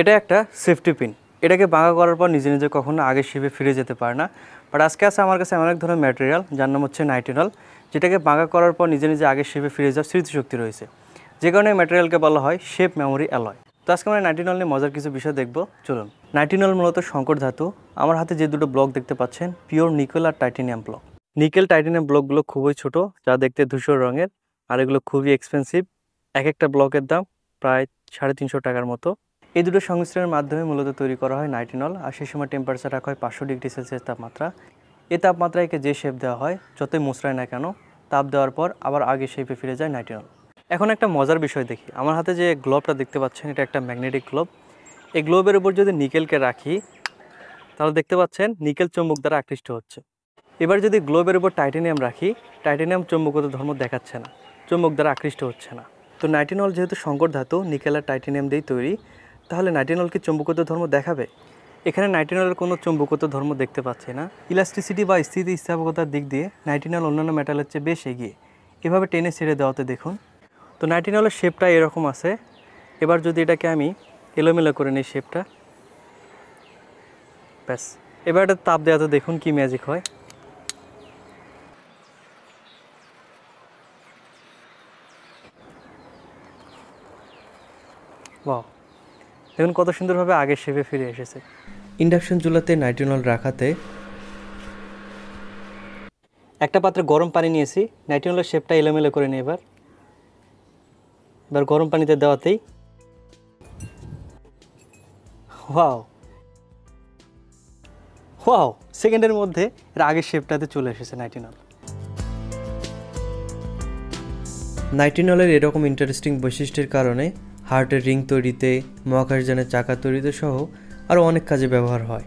এটা একটা safety pin এটাকে বাঁকা করার পর নিজে নিজে কখনো আগের শিপে ফিরে যেতে পারে না বাট আজকে আছে আমার কাছে এমন এক ধরনের ম্যাটেরিয়াল যার নাম হচ্ছে নাইট্রিনল যেটাকে বাঁকা করার পর নিজে নিজে আগের শিপে ফিরে যাওয়ার স্মৃতিশক্তি রয়েছে যে কারণে ম্যাটেরিয়ালকে বলা হয় শেপ মেমোরি অ্যালয় তো আজকে আমরা নাইটিনল নিয়ে মজার কিছু বিষয় দেখব চলুন নাইটিনল মূলত শঙ্কর ধাতু আমার হাতে যে দুটো ব্লক দেখতে পাচ্ছেন পিওর নিকেল আর টাইটেনিয়াম ব্লক নিকেল টাইটেনিয়াম ব্লকগুলো খুবই ছোট যা দেখতে ধূসর রঙের আর এগুলো খুবই এক্সপেন্সিভ এক একটা ব্লকের দাম প্রায় সাড়ে তিনশো টাকার মতো এই দুটো সংমিশ্রণের মাধ্যমে মূলত তৈরি করা হয় নাইটিনল আর সেই সময় টেম্পারেচার রাখা হয় পাঁচশো ডিগ্রি সেলসিয়াস তাপমাত্রা এ তাপমাত্রা একে যে শেপ দেওয়া হয় যতই মুসরায় না কেন তাপ দেওয়ার পর আবার আগে শেপে ফিরে যায় নাইটিনল এখন একটা মজার বিষয় দেখি আমার হাতে যে গ্লোভটা দেখতে পাচ্ছেন এটা একটা ম্যাগনেটিক গ্লোভ এই গ্লোভের উপর যদি নিকেলকে রাখি তাহলে দেখতে পাচ্ছেন নিকেল চুম্বক দ্বারা আকৃষ্ট হচ্ছে এবার যদি গ্লোবের উপর টাইটেনিয়াম রাখি টাইটেনিয়াম চুম্বকত ধর্ম দেখাচ্ছে না চুম্বক দ্বারা আকৃষ্ট হচ্ছে না তো নাইটিনল যেহেতু সংকট ধাতু নিকেল আর টাইটেনিয়াম দিয়েই তৈরি তাহলে নাইটেনল কি চুম্বকত্ব ধর্ম দেখাবে এখানে নাইট্রিনলের কোনো চুম্বকত্ব ধর্ম দেখতে পাচ্ছি না ইলাস্ট্রিসিটি বা স্থিতি স্থাপকতার দিক দিয়ে নাইট্রিনল অন্যান্য মেটালের চেয়ে বেশ এগিয়ে এভাবে টেনে ছেড়ে দেওয়াতে দেখুন তো নাইট্রিনলের শেপটা এরকম আছে এবার যদি এটাকে আমি এলোমেলো করে নিই শেপটা ব্যাস এবার এটা তাপ দেওয়াতে দেখুন কি ম্যাজিক হয় Wow. দেখুন কত সুন্দরভাবে আগে শেপে ফিরে এসেছে ইন্ডাকশন চুলাতে নাইট্রোনল রাখাতে একটা পাত্রে গরম পানি নিয়েছি নাইট্রোনলের শেপটা এলোমেলো করে নিই এবার এবার গরম পানিতে দেওয়াতেই ওয়াও ওয়াও সেকেন্ডের মধ্যে এর আগের শেপটাতে চলে এসেছে নাইট্রিনল নাইট্রিনলের এরকম ইন্টারেস্টিং বৈশিষ্ট্যের কারণে হার্টের রিং তৈরিতে মহাকাশযানের চাকা তৈরিতে সহ আরও অনেক কাজে ব্যবহার হয়